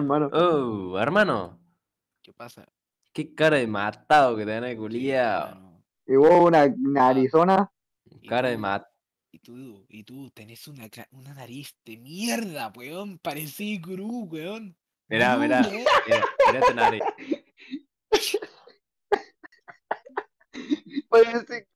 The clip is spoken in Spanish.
hermano. Oh, hermano. ¿Qué pasa? Qué cara de matado que tenés, culiao. Y vos una, ah, narizona. Cara de mat... Y tú, y tú tenés una, una nariz de mierda, weón. Parecí gurú, weón. Mirá, mirá, ¿eh? mirá, tu nariz. sí.